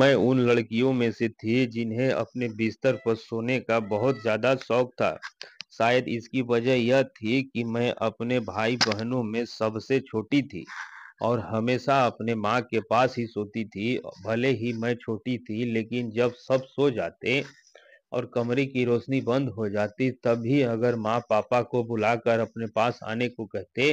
मैं उन लड़कियों में से थी जिन्हें अपने बिस्तर पर सोने का बहुत ज्यादा शौक था शायद इसकी वजह यह थी कि मैं अपने भाई बहनों में सबसे छोटी थी और हमेशा अपने माँ के पास ही सोती थी भले ही मैं छोटी थी लेकिन जब सब सो जाते और कमरे की रोशनी बंद हो जाती तभी अगर माँ पापा को बुलाकर अपने पास आने को कहते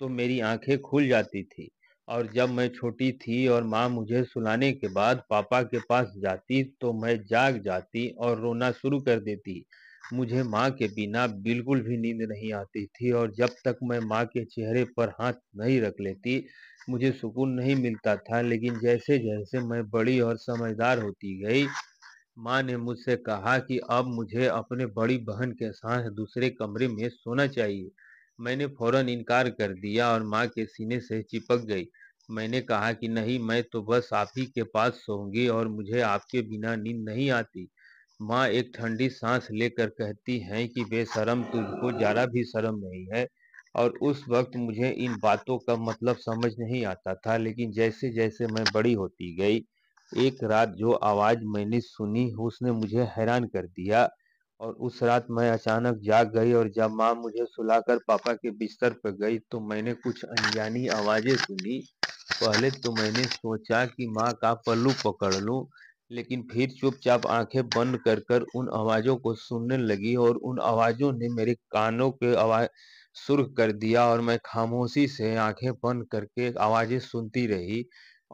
तो मेरी आंखें खुल जाती थी और जब मैं छोटी थी और माँ मुझे सुलाने के बाद पापा के पास जाती तो मैं जाग जाती और रोना शुरू कर देती मुझे माँ के बिना बिल्कुल भी नींद नहीं आती थी और जब तक मैं माँ के चेहरे पर हाथ नहीं रख लेती मुझे सुकून नहीं मिलता था लेकिन जैसे जैसे मैं बड़ी और समझदार होती गई माँ ने मुझसे कहा कि अब मुझे अपने बड़ी बहन के साथ दूसरे कमरे में सोना चाहिए मैंने फौरन इनकार कर दिया और माँ के सीने से चिपक गई मैंने कहा कि नहीं मैं तो बस आप ही के पास सोऊंगी और मुझे आपके बिना नींद नहीं आती माँ एक ठंडी सांस लेकर कहती हैं कि बेशरम तुझको जरा भी शर्म नहीं है और उस वक्त मुझे इन बातों का मतलब समझ नहीं आता था लेकिन जैसे जैसे मैं बड़ी होती गई एक रात जो आवाज मैंने सुनी उसने मुझे हैरान कर दिया और उस रात मैं अचानक जाग गई और जब माँ मुझे सुलाकर पापा के बिस्तर पर गई तो मैंने कुछ अनजानी आवाज़ें सुनी पहले तो मैंने सोचा कि माँ का पल्लू पकड़ लू लेकिन फिर चुपचाप आंखें बंद कर कर उन आवाज़ों को सुनने लगी और उन आवाज़ों ने मेरे कानों के आवाज़ सुर्ख कर दिया और मैं खामोशी से आंखें बंद करके आवाज़ें सुनती रही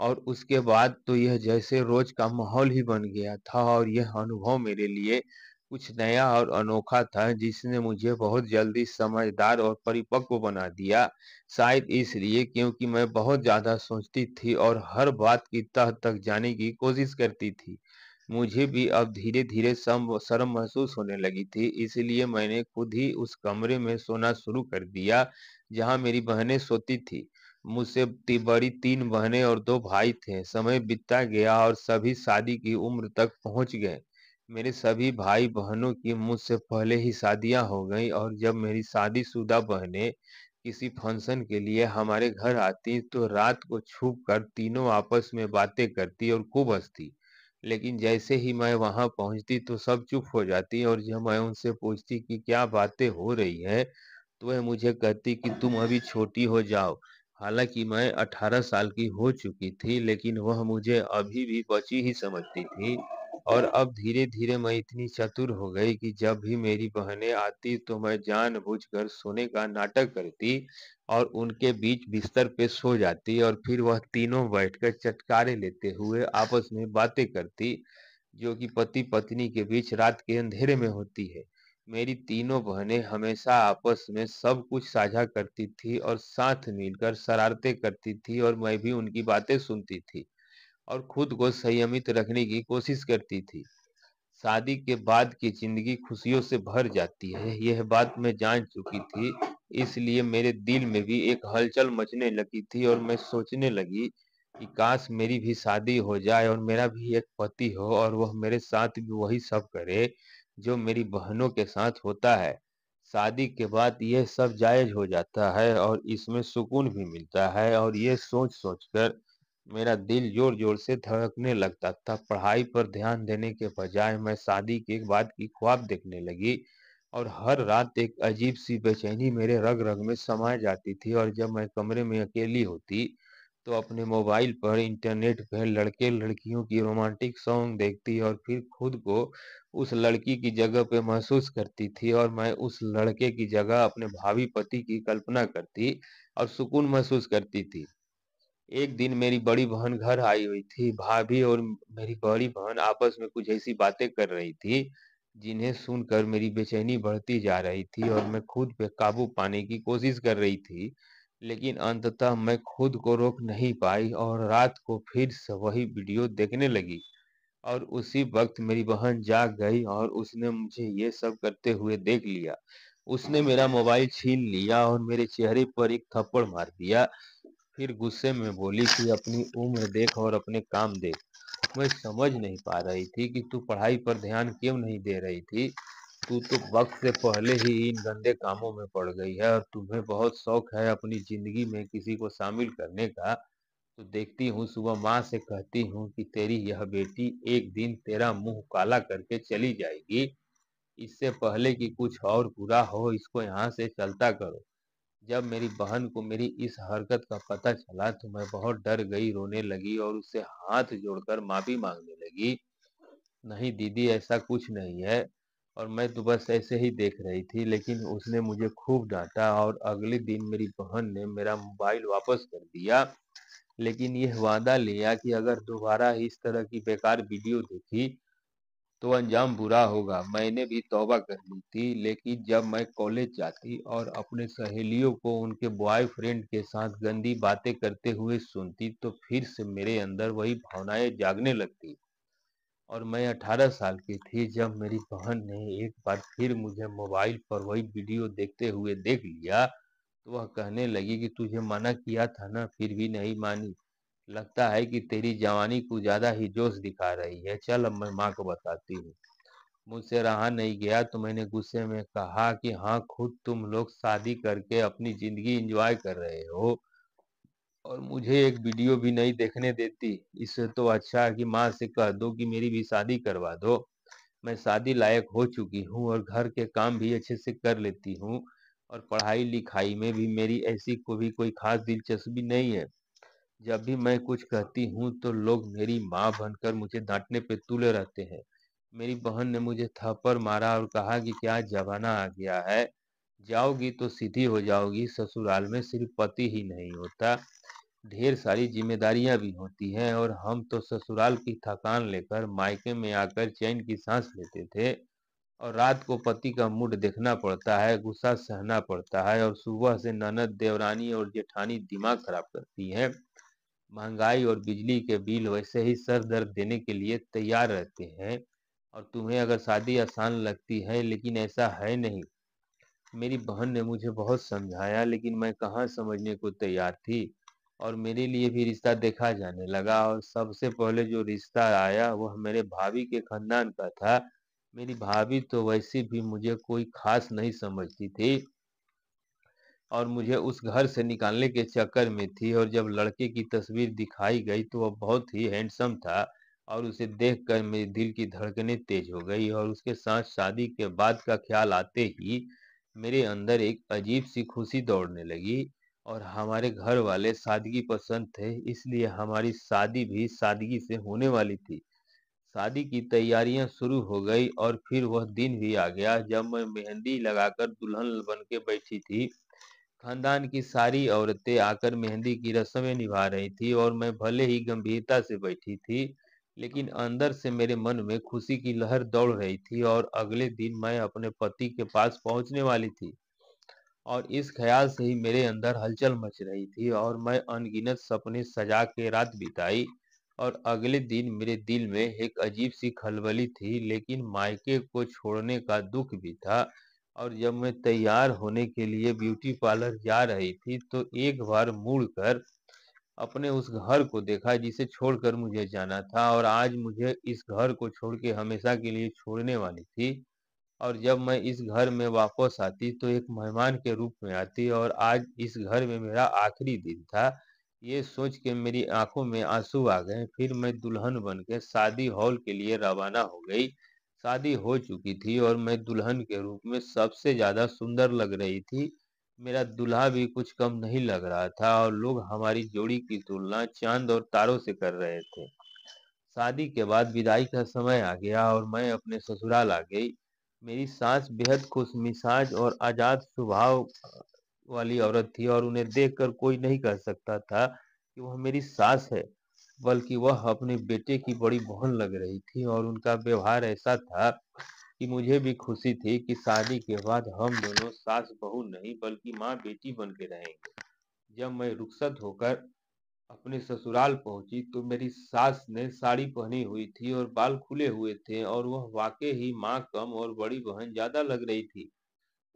और उसके बाद तो यह जैसे रोज का माहौल ही बन गया था और यह अनुभव मेरे लिए कुछ नया और अनोखा था जिसने मुझे बहुत जल्दी समझदार और परिपक्व बना दिया शायद इसलिए क्योंकि मैं बहुत ज़्यादा सोचती थी और हर बात की तह तक जाने की कोशिश करती थी मुझे भी अब धीरे धीरे शर्म महसूस होने लगी थी इसलिए मैंने खुद ही उस कमरे में सोना शुरू कर दिया जहां मेरी बहनें सोती थी मुझसे बड़ी तीन बहनें और दो भाई थे समय बीतता गया और सभी शादी की उम्र तक पहुंच गए मेरे सभी भाई बहनों की मुझसे पहले ही शादियां हो गई और जब मेरी शादीशुदा बहनें किसी फंक्शन के लिए हमारे घर आती तो रात को छुप कर तीनों आपस में बातें करती और खूब हंसती लेकिन जैसे ही मैं वहां पहुंचती तो सब चुप हो जाती और जब मैं उनसे पूछती कि क्या बातें हो रही है तो वह मुझे कहती कि तुम अभी छोटी हो जाओ हालांकि मैं अठारह साल की हो चुकी थी लेकिन वह मुझे अभी भी बची ही समझती थी और अब धीरे धीरे मैं इतनी चतुर हो गई कि जब भी मेरी बहनें आती तो मैं जानबूझकर सोने का नाटक करती और उनके बीच बिस्तर पे सो जाती और फिर वह तीनों बैठकर चटकारे लेते हुए आपस में बातें करती जो कि पति पत्नी के बीच रात के अंधेरे में होती है मेरी तीनों बहनें हमेशा आपस में सब कुछ साझा करती थी और साथ मिलकर शरारते करती थी और मैं भी उनकी बातें सुनती थी और खुद को संयमित रखने की कोशिश करती थी शादी के बाद की जिंदगी खुशियों से भर जाती है यह बात मैं जान चुकी थी इसलिए मेरे दिल में भी एक हलचल मचने लगी थी और मैं सोचने लगी कि काश मेरी भी शादी हो जाए और मेरा भी एक पति हो और वह मेरे साथ भी वही सब करे जो मेरी बहनों के साथ होता है शादी के बाद यह सब जायज हो जाता है और इसमें सुकून भी मिलता है और यह सोच सोच कर मेरा दिल जोर जोर से धड़कने लगता था पढ़ाई पर ध्यान देने के बजाय मैं शादी के बाद की ख्वाब देखने लगी और हर रात एक अजीब सी बेचैनी मेरे रग रग में समा जाती थी और जब मैं कमरे में अकेली होती तो अपने मोबाइल पर इंटरनेट पर लड़के लड़कियों की रोमांटिक सॉन्ग देखती और फिर खुद को उस लड़की की जगह पे महसूस करती थी और मैं उस लड़के की जगह अपने भावी पति की कल्पना करती और सुकून महसूस करती थी एक दिन मेरी बड़ी बहन घर आई हुई थी भाभी और मेरी बड़ी बहन आपस में कुछ ऐसी बातें कर रही थी जिन्हें सुनकर मेरी बेचैनी बढ़ती जा रही थी और मैं खुद पे काबू पाने की कोशिश कर रही थी लेकिन अंततः मैं खुद को रोक नहीं पाई और रात को फिर से वही वीडियो देखने लगी और उसी वक्त मेरी बहन जाग गई और उसने मुझे ये सब करते हुए देख लिया उसने मेरा मोबाइल छीन लिया और मेरे चेहरे पर एक थप्पड़ मार दिया फिर गुस्से में बोली कि अपनी उम्र देख और अपने काम देख मैं समझ नहीं पा रही थी कि तू पढ़ाई पर ध्यान क्यों नहीं दे रही थी तू तो वक्त से पहले ही इन गंदे कामों में पड़ गई है और तुम्हें बहुत शौक है अपनी जिंदगी में किसी को शामिल करने का तो देखती हूँ सुबह माँ से कहती हूँ कि तेरी यह बेटी एक दिन तेरा मुंह काला करके चली जाएगी इससे पहले कि कुछ और बुरा हो इसको यहाँ से चलता करो जब मेरी बहन को मेरी इस हरकत का पता चला तो मैं बहुत डर गई रोने लगी और उससे हाथ जोड़कर माफी मांगने लगी नहीं दीदी ऐसा कुछ नहीं है और मैं तो बस ऐसे ही देख रही थी लेकिन उसने मुझे खूब डांटा और अगले दिन मेरी बहन ने मेरा मोबाइल वापस कर दिया लेकिन यह वादा लिया कि अगर दोबारा इस तरह की बेकार वीडियो देखी तो अंजाम बुरा होगा मैंने भी तौबा कर ली थी लेकिन जब मैं कॉलेज जाती और अपने सहेलियों को उनके बॉयफ्रेंड के साथ गंदी बातें करते हुए सुनती तो फिर से मेरे अंदर वही भावनाएं जागने लगती और मैं अठारह साल की थी जब मेरी बहन ने एक बार फिर मुझे मोबाइल पर वही वीडियो देखते हुए देख लिया तो वह कहने लगी कि तुझे मना किया था ना फिर भी नहीं मानी लगता है कि तेरी जवानी को ज्यादा ही जोश दिखा रही है चल अब मैं माँ को बताती हूँ मुझसे रहा नहीं गया तो मैंने गुस्से में कहा कि हाँ खुद तुम लोग शादी करके अपनी जिंदगी एंजॉय कर रहे हो और मुझे एक वीडियो भी नहीं देखने देती इससे तो अच्छा है कि माँ से कह दो कि मेरी भी शादी करवा दो मैं शादी लायक हो चुकी हूँ और घर के काम भी अच्छे से कर लेती हूँ और पढ़ाई लिखाई में भी मेरी ऐसी को भी कोई खास दिलचस्पी नहीं है जब भी मैं कुछ कहती हूँ तो लोग मेरी माँ बनकर मुझे डांटने पे तुले रहते हैं मेरी बहन ने मुझे थप्पड़ मारा और कहा कि क्या जमाना आ गया है जाओगी तो सीधी हो जाओगी ससुराल में सिर्फ पति ही नहीं होता ढेर सारी जिम्मेदारियां भी होती हैं और हम तो ससुराल की थकान लेकर मायके में आकर चैन की सांस लेते थे और रात को पति का मूड देखना पड़ता है गुस्सा सहना पड़ता है और सुबह से ननद देवरानी और जेठानी दिमाग खराब करती है महंगाई और बिजली के बिल वैसे ही सर दर्द देने के लिए तैयार रहते हैं और तुम्हें अगर शादी आसान लगती है लेकिन ऐसा है नहीं मेरी बहन ने मुझे बहुत समझाया लेकिन मैं कहाँ समझने को तैयार थी और मेरे लिए भी रिश्ता देखा जाने लगा और सबसे पहले जो रिश्ता आया वह मेरे भाभी के खानदान का था मेरी भाभी तो वैसे भी मुझे कोई खास नहीं समझती थी और मुझे उस घर से निकालने के चक्कर में थी और जब लड़के की तस्वीर दिखाई गई तो वह बहुत ही हैंडसम था और उसे देखकर मेरे दिल की धड़कने तेज हो गई और उसके साथ शादी के बाद का ख्याल आते ही मेरे अंदर एक अजीब सी खुशी दौड़ने लगी और हमारे घर वाले सादगी पसंद थे इसलिए हमारी शादी भी सादगी से होने वाली थी शादी की तैयारियां शुरू हो गई और फिर वह दिन भी आ गया जब मैं मेहंदी लगाकर दुल्हन बन के बैठी थी खानदान की सारी औरतें आकर मेहंदी की रस्में निभा रही थी और मैं भले ही गंभीरता से बैठी थी लेकिन अंदर से मेरे मन में खुशी की लहर दौड़ रही थी और अगले दिन मैं अपने पति के पास पहुंचने वाली थी और इस ख्याल से ही मेरे अंदर हलचल मच रही थी और मैं अनगिनत सपने सजा के रात बिताई और अगले दिन मेरे दिल में एक अजीब सी खलबली थी लेकिन मायके को छोड़ने का दुख भी था और जब मैं तैयार होने के लिए ब्यूटी पार्लर जा रही थी तो एक बार मुड़कर अपने उस घर को देखा जिसे छोड़कर मुझे जाना था और आज मुझे इस घर को छोड़ के हमेशा के लिए छोड़ने वाली थी और जब मैं इस घर में वापस आती तो एक मेहमान के रूप में आती और आज इस घर में मेरा आखिरी दिन था ये सोच के मेरी आंखों में आंसू आ गए फिर मैं दुल्हन बन के शादी हॉल के लिए रवाना हो गई शादी हो चुकी थी और मैं दुल्हन के रूप में सबसे ज्यादा सुंदर लग रही थी मेरा दुल्हा भी कुछ कम नहीं लग रहा था और लोग हमारी जोड़ी की तुलना चांद और तारों से कर रहे थे शादी के बाद विदाई का समय आ गया और मैं अपने ससुराल आ गई मेरी सास बेहद खुश मिसाज और आजाद स्वभाव वाली औरत थी और उन्हें देखकर कोई नहीं कह सकता था कि वह मेरी सास है बल्कि वह अपने बेटे की बड़ी बहन लग रही थी और उनका व्यवहार ऐसा था कि मुझे भी खुशी थी कि शादी के बाद हम दोनों सास बहू नहीं बल्कि माँ बेटी बन के रहेंगे जब मैं रुखसत होकर अपने ससुराल पहुंची तो मेरी सास ने साड़ी पहनी हुई थी और बाल खुले हुए थे और वह वाकई ही माँ कम और बड़ी बहन ज्यादा लग रही थी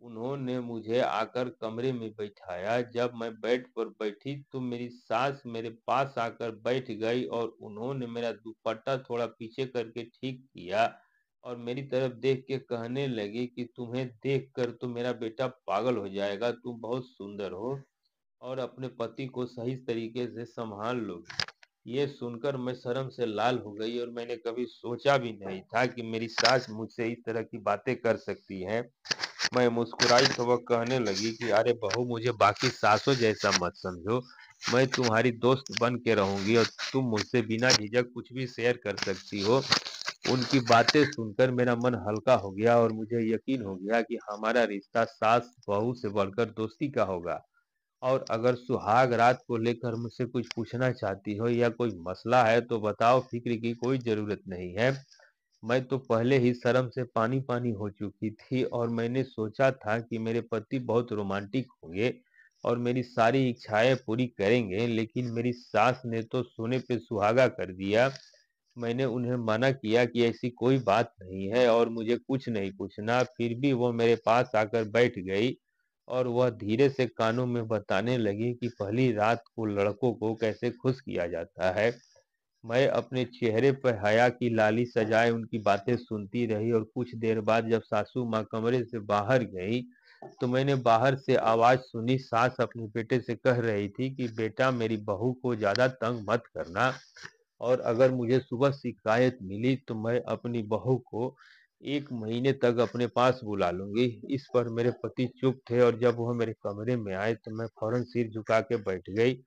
उन्होंने मुझे आकर कमरे में बैठाया जब मैं बेड पर बैठी तो मेरी सास मेरे पास आकर बैठ गई और उन्होंने मेरा दुपट्टा थोड़ा पीछे करके ठीक किया और मेरी तरफ देख के कहने लगी कि तुम्हें देखकर तो मेरा बेटा पागल हो जाएगा तुम बहुत सुंदर हो और अपने पति को सही तरीके से संभाल लो ये सुनकर मैं शर्म से लाल हो गई और मैंने कभी सोचा भी नहीं था कि मेरी सास मुझसे इस तरह की बातें कर सकती है मैं मुस्कुराई तो वह कहने लगी कि अरे बहू मुझे बाकी सासों जैसा मत समझो मैं तुम्हारी दोस्त बन के रहूंगी और तुम मुझसे बिना झिझक कुछ भी शेयर कर सकती हो उनकी बातें सुनकर मेरा मन हल्का हो गया और मुझे यकीन हो गया कि हमारा रिश्ता सास बहू से बढ़कर दोस्ती का होगा और अगर सुहाग रात को लेकर मुझसे कुछ पूछना चाहती हो या कोई मसला है तो बताओ फिक्र की कोई जरूरत नहीं है मैं तो पहले ही शर्म से पानी पानी हो चुकी थी और मैंने सोचा था कि मेरे पति बहुत रोमांटिक होंगे और मेरी सारी इच्छाएं पूरी करेंगे लेकिन मेरी सास ने तो सोने पे सुहागा कर दिया मैंने उन्हें मना किया कि ऐसी कोई बात नहीं है और मुझे कुछ नहीं पूछना फिर भी वो मेरे पास आकर बैठ गई और वह धीरे से कानों में बताने लगी कि पहली रात को लड़कों को कैसे खुश किया जाता है मैं अपने चेहरे पर हया की लाली सजाए उनकी बातें सुनती रही और कुछ देर बाद जब सासू माँ कमरे से बाहर गई तो मैंने बाहर से आवाज सुनी सास अपने बेटे से कह रही थी कि बेटा मेरी बहू को ज्यादा तंग मत करना और अगर मुझे सुबह शिकायत मिली तो मैं अपनी बहू को एक महीने तक अपने पास बुला लूंगी इस पर मेरे पति चुप थे और जब वह मेरे कमरे में आए तो मैं फौरन सिर झुका के बैठ गई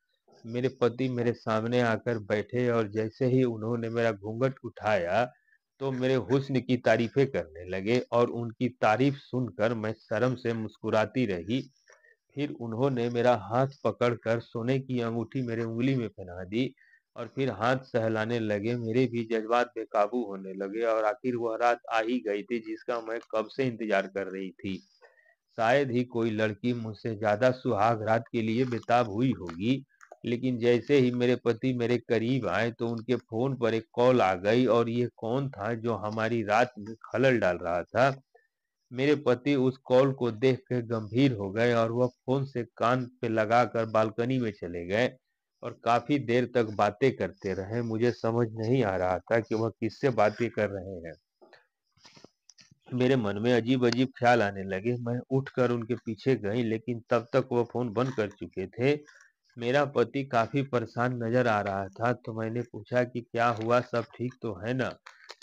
मेरे पति मेरे सामने आकर बैठे और जैसे ही उन्होंने मेरा घूंघट उठाया तो मेरे हुस्न की तारीफें करने लगे और उनकी तारीफ सुनकर मैं शर्म से मुस्कुराती रही फिर उन्होंने मेरा हाथ पकड़कर सोने की अंगूठी मेरे उंगली में पहना दी और फिर हाथ सहलाने लगे मेरे भी जज्बात बेकाबू होने लगे और आखिर वह रात आ ही गई थी जिसका मैं कब से इंतजार कर रही थी शायद ही कोई लड़की मुझसे ज्यादा सुहाग रात के लिए बेताब हुई होगी लेकिन जैसे ही मेरे पति मेरे करीब आए तो उनके फोन पर एक कॉल आ गई और ये कौन था जो हमारी रात में खलल डाल रहा था मेरे पति उस कॉल को देख कर गंभीर हो गए और वह फोन से कान पे लगाकर बालकनी में चले गए और काफी देर तक बातें करते रहे मुझे समझ नहीं आ रहा था कि वह किससे बातें कर रहे हैं मेरे मन में अजीब अजीब ख्याल आने लगे मैं उठकर उनके पीछे गई लेकिन तब तक वह फोन बंद कर चुके थे मेरा पति काफी परेशान नजर आ रहा था तो मैंने पूछा कि क्या हुआ सब ठीक तो है ना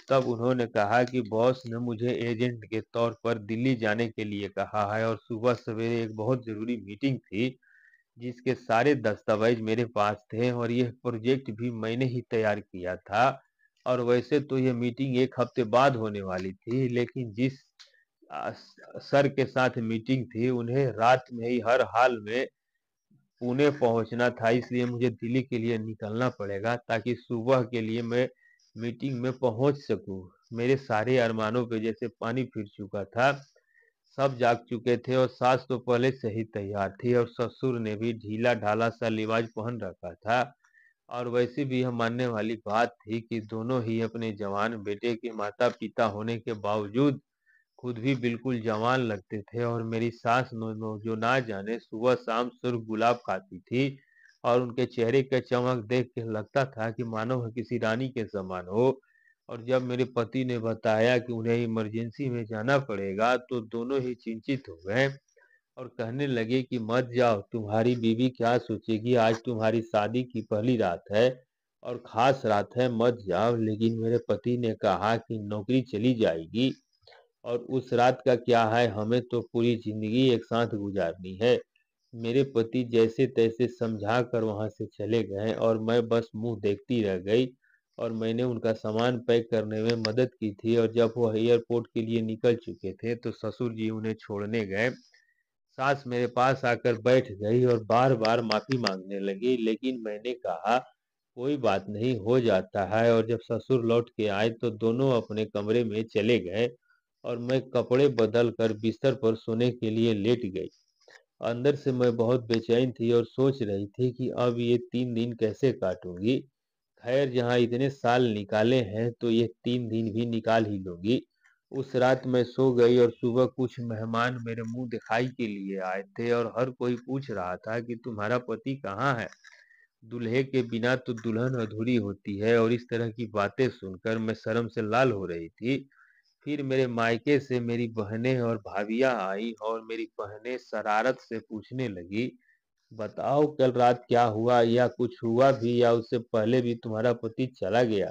तब उन्होंने कहा कि बॉस ने मुझे एजेंट के तौर पर दिल्ली जाने के लिए कहा है और सुबह सवेरे एक बहुत जरूरी मीटिंग थी जिसके सारे दस्तावेज मेरे पास थे और यह प्रोजेक्ट भी मैंने ही तैयार किया था और वैसे तो यह मीटिंग एक हफ्ते बाद होने वाली थी लेकिन जिस सर के साथ मीटिंग थी उन्हें रात में ही हर हाल में पुणे पहुंचना था इसलिए मुझे दिल्ली के लिए निकलना पड़ेगा ताकि सुबह के लिए मैं मीटिंग में पहुंच सकूं मेरे सारे अरमानों पे जैसे पानी फिर चुका था सब जाग चुके थे और सास तो पहले से ही तैयार थी और ससुर ने भी ढीला ढाला सा लिबाज पहन रखा था और वैसे भी यह मानने वाली बात थी कि दोनों ही अपने जवान बेटे के माता पिता होने के बावजूद खुद भी बिल्कुल जवान लगते थे और मेरी सास नो जो ना जाने सुबह शाम सुर्ख गुलाब खाती थी और उनके चेहरे के चमक देख के लगता था कि मानो वह किसी रानी के समान हो और जब मेरे पति ने बताया कि उन्हें इमरजेंसी में जाना पड़ेगा तो दोनों ही चिंतित हो गए और कहने लगे कि मत जाओ तुम्हारी बीवी क्या सोचेगी आज तुम्हारी शादी की पहली रात है और खास रात है मत जाओ लेकिन मेरे पति ने कहा कि नौकरी चली जाएगी और उस रात का क्या है हमें तो पूरी जिंदगी एक साथ गुजारनी है मेरे पति जैसे तैसे समझा कर वहां से चले गए और मैं बस मुंह देखती रह गई और मैंने उनका सामान पैक करने में मदद की थी और जब वह एयरपोर्ट के लिए निकल चुके थे तो ससुर जी उन्हें छोड़ने गए सास मेरे पास आकर बैठ गई और बार बार माफी मांगने लगी लेकिन मैंने कहा कोई बात नहीं हो जाता है और जब ससुर लौट के आए तो दोनों अपने कमरे में चले गए और मैं कपड़े बदल कर बिस्तर पर सोने के लिए लेट गई अंदर से मैं बहुत बेचैन थी और सोच रही थी कि अब ये तीन दिन कैसे काटूंगी खैर जहाँ इतने साल निकाले हैं तो ये तीन दिन भी निकाल ही लूंगी उस रात मैं सो गई और सुबह कुछ मेहमान मेरे मुंह दिखाई के लिए आए थे और हर कोई पूछ रहा था कि तुम्हारा पति कहाँ है दूल्हे के बिना तो दुल्हन अधूरी होती है और इस तरह की बातें सुनकर मैं शर्म से लाल हो रही थी फिर मेरे मायके से मेरी बहनें और भाभियां आई और मेरी बहने शरारत से पूछने लगी बताओ कल रात क्या हुआ या कुछ हुआ भी या उससे पहले भी तुम्हारा पति चला गया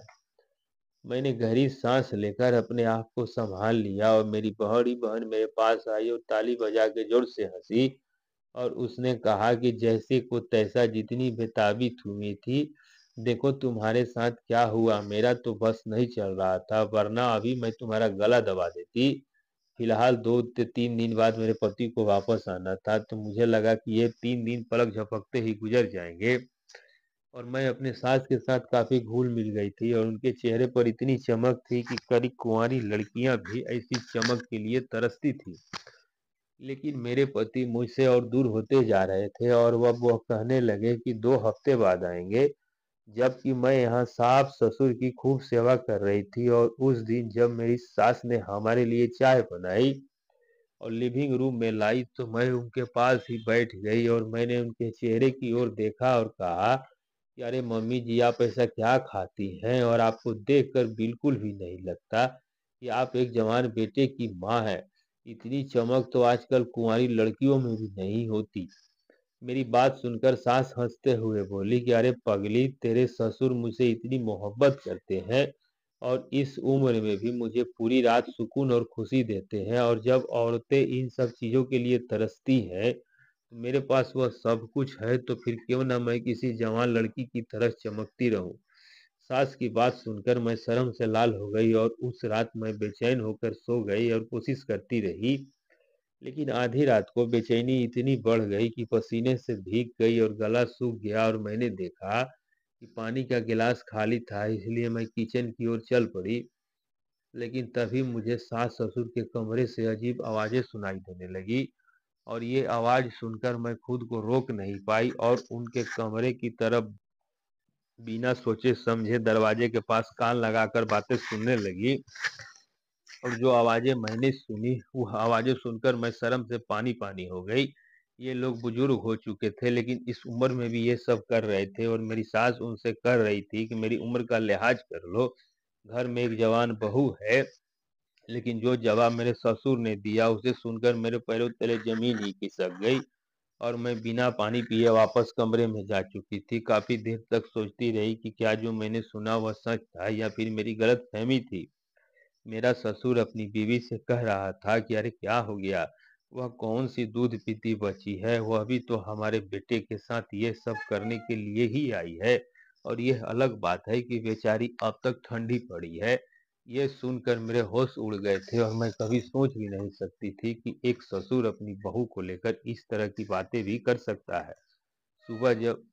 मैंने गहरी सांस लेकर अपने आप को संभाल लिया और मेरी बहड़ी बहन मेरे पास आई और ताली बजा के जोर से हंसी और उसने कहा कि जैसे को तैसा जितनी बेताबी थूमी थी देखो तुम्हारे साथ क्या हुआ मेरा तो बस नहीं चल रहा था वरना अभी मैं तुम्हारा गला दबा देती फिलहाल दो तीन दिन बाद मेरे पति को वापस आना था तो मुझे लगा कि ये तीन दिन पलक झपकते ही गुजर जाएंगे और मैं अपने सास के साथ काफी घूल मिल गई थी और उनके चेहरे पर इतनी चमक थी कि करी कुंवारी लड़कियां भी ऐसी चमक के लिए तरसती थी लेकिन मेरे पति मुझसे और दूर होते जा रहे थे और वह वह कहने लगे कि दो हफ्ते बाद आएंगे जबकि मैं यहाँ साफ ससुर की खूब सेवा कर रही थी और उस दिन जब मेरी सास ने हमारे लिए चाय बनाई और लिविंग रूम में लाई तो मैं उनके पास ही बैठ गई और मैंने उनके चेहरे की ओर देखा और कहा कि अरे मम्मी जी आप ऐसा क्या खाती हैं और आपको देखकर बिल्कुल भी नहीं लगता कि आप एक जवान बेटे की माँ है इतनी चमक तो आजकल कुंवारी लड़कियों में भी नहीं होती मेरी बात सुनकर सास हंसते हुए बोली कि अरे पगली तेरे ससुर मुझसे इतनी मोहब्बत करते हैं और इस उम्र में भी मुझे पूरी रात सुकून और खुशी देते हैं और जब औरतें इन सब चीज़ों के लिए तरसती हैं तो मेरे पास वह सब कुछ है तो फिर क्यों ना मैं किसी जवान लड़की की तरह चमकती रहूं सास की बात सुनकर मैं शर्म से लाल हो गई और उस रात मैं बेचैन होकर सो गई और कोशिश करती रही लेकिन आधी रात को बेचैनी इतनी बढ़ गई कि पसीने से भीग गई और गला सूख गया और मैंने देखा कि पानी का गिलास खाली था इसलिए मैं किचन की ओर चल पड़ी लेकिन तभी मुझे सास ससुर के कमरे से अजीब आवाज़ें सुनाई देने लगी और ये आवाज़ सुनकर मैं खुद को रोक नहीं पाई और उनके कमरे की तरफ बिना सोचे समझे दरवाजे के पास कान लगाकर बातें सुनने लगी और जो आवाजें मैंने सुनी वो आवाजें सुनकर मैं शर्म से पानी पानी हो गई ये लोग बुजुर्ग हो चुके थे लेकिन इस उम्र में भी ये सब कर रहे थे और मेरी सास उनसे कर रही थी कि मेरी उम्र का लिहाज कर लो घर में एक जवान बहू है लेकिन जो जवाब मेरे ससुर ने दिया उसे सुनकर मेरे पैरों तले जमीन ही खिसक गई और मैं बिना पानी पिए वापस कमरे में जा चुकी थी काफी देर तक सोचती रही कि क्या जो मैंने सुना वह सच था या फिर मेरी गलत फहमी थी मेरा ससुर अपनी बीवी से कह रहा था कि अरे क्या हो गया वह कौन सी दूध पीती बची है वह भी तो हमारे बेटे के साथ ये सब करने के लिए ही आई है और यह अलग बात है कि बेचारी अब तक ठंडी पड़ी है यह सुनकर मेरे होश उड़ गए थे और मैं कभी सोच भी नहीं सकती थी कि एक ससुर अपनी बहू को लेकर इस तरह की बातें भी कर सकता है सुबह जब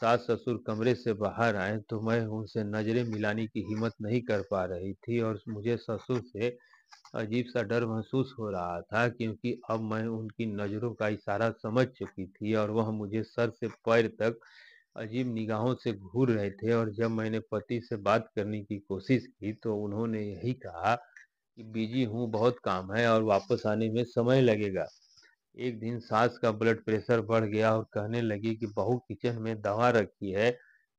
सास ससुर कमरे से बाहर आए तो मैं उनसे नजरें मिलाने की हिम्मत नहीं कर पा रही थी और मुझे ससुर से अजीब सा डर महसूस हो रहा था क्योंकि अब मैं उनकी नज़रों का इशारा समझ चुकी थी और वह मुझे सर से पैर तक अजीब निगाहों से घूर रहे थे और जब मैंने पति से बात करने की कोशिश की तो उन्होंने यही कहा कि बिजी हूँ बहुत काम है और वापस आने में समय लगेगा एक दिन सास का ब्लड प्रेशर बढ़ गया और कहने लगी कि बहू किचन में दवा रखी है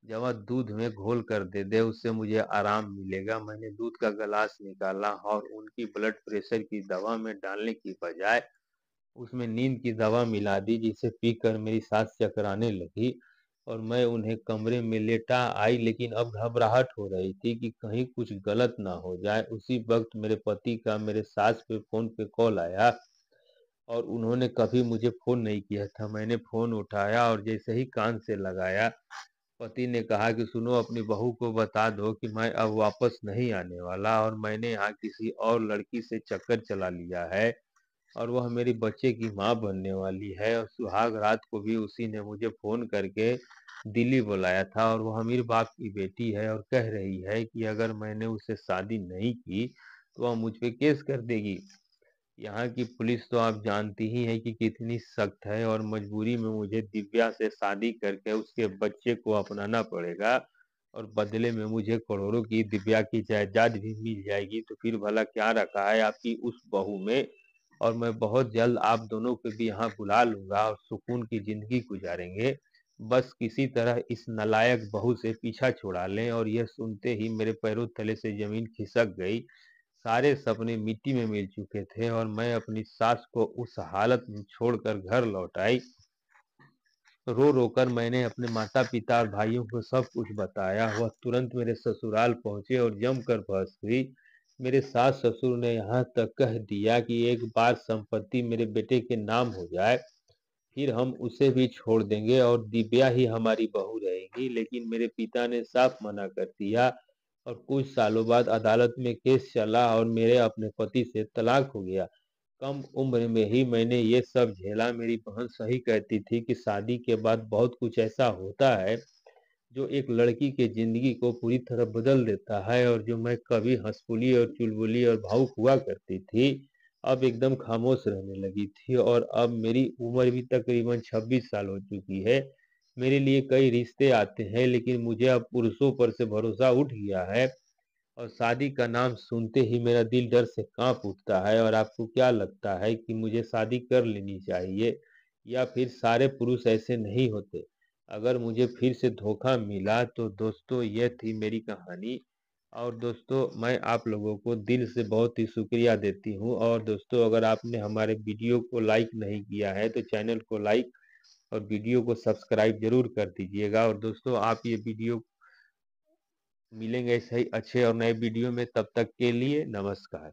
जवा दूध में घोल कर दे दे उससे मुझे आराम मिलेगा मैंने दूध का गलास निकाला और उनकी ब्लड प्रेशर की दवा में डालने की बजाय उसमें नींद की दवा मिला दी जिसे पीकर मेरी सास चकराने लगी और मैं उन्हें कमरे में लेटा आई लेकिन अब घबराहट हो रही थी कि कहीं कुछ गलत ना हो जाए उसी वक्त मेरे पति का मेरे सास पे फोन पे कॉल आया और उन्होंने कभी मुझे फोन नहीं किया था मैंने फोन उठाया और जैसे ही कान से लगाया पति ने कहा कि सुनो अपनी बहू को बता दो कि मैं अब वापस नहीं आने वाला और मैंने यहाँ किसी और लड़की से चक्कर चला लिया है और वह मेरी बच्चे की माँ बनने वाली है और सुहाग रात को भी उसी ने मुझे फोन करके दिल्ली बुलाया था और वह अमीर बाप की बेटी है और कह रही है कि अगर मैंने उसे शादी नहीं की तो वह मुझ पर केस कर देगी यहाँ की पुलिस तो आप जानती ही है कि कितनी सख्त है और मजबूरी में मुझे दिव्या से शादी करके उसके बच्चे को अपनाना पड़ेगा और बदले में मुझे करोड़ों की दिव्या की जायदाद भी मिल जाएगी तो फिर भला क्या रखा है आपकी उस बहू में और मैं बहुत जल्द आप दोनों को भी यहाँ बुला लूंगा और सुकून की जिंदगी गुजारेंगे बस किसी तरह इस नलायक बहू से पीछा छुड़ा लें और यह सुनते ही मेरे पैरों तले से जमीन खिसक गई सारे सपने मिट्टी में मिल चुके थे और मैं अपनी सास को उस हालत में छोड़कर घर लौट आई रो रोकर मैंने अपने माता पिता और भाइयों को सब कुछ बताया वह तुरंत मेरे ससुराल पहुंचे और जमकर बहस गई मेरे सास ससुर ने यहाँ तक कह दिया कि एक बार संपत्ति मेरे बेटे के नाम हो जाए फिर हम उसे भी छोड़ देंगे और दिव्या ही हमारी बहू रहेगी लेकिन मेरे पिता ने साफ मना कर दिया और कुछ सालों बाद अदालत में केस चला और मेरे अपने पति से तलाक हो गया कम उम्र में ही मैंने ये सब झेला मेरी बहन सही कहती थी कि शादी के बाद बहुत कुछ ऐसा होता है जो एक लड़की के जिंदगी को पूरी तरह बदल देता है और जो मैं कभी हंसपुली और चुलबुली और भावुक हुआ करती थी अब एकदम खामोश रहने लगी थी और अब मेरी उम्र भी तकरीबन 26 साल हो चुकी है मेरे लिए कई रिश्ते आते हैं लेकिन मुझे अब पुरुषों पर से भरोसा उठ गया है और शादी का नाम सुनते ही मेरा दिल डर से कांप उठता है और आपको क्या लगता है कि मुझे शादी कर लेनी चाहिए या फिर सारे पुरुष ऐसे नहीं होते अगर मुझे फिर से धोखा मिला तो दोस्तों यह थी मेरी कहानी और दोस्तों मैं आप लोगों को दिल से बहुत ही शुक्रिया देती हूँ और दोस्तों अगर आपने हमारे वीडियो को लाइक नहीं किया है तो चैनल को लाइक और वीडियो को सब्सक्राइब जरूर कर दीजिएगा और दोस्तों आप ये वीडियो मिलेंगे ऐसे ही अच्छे और नए वीडियो में तब तक के लिए नमस्कार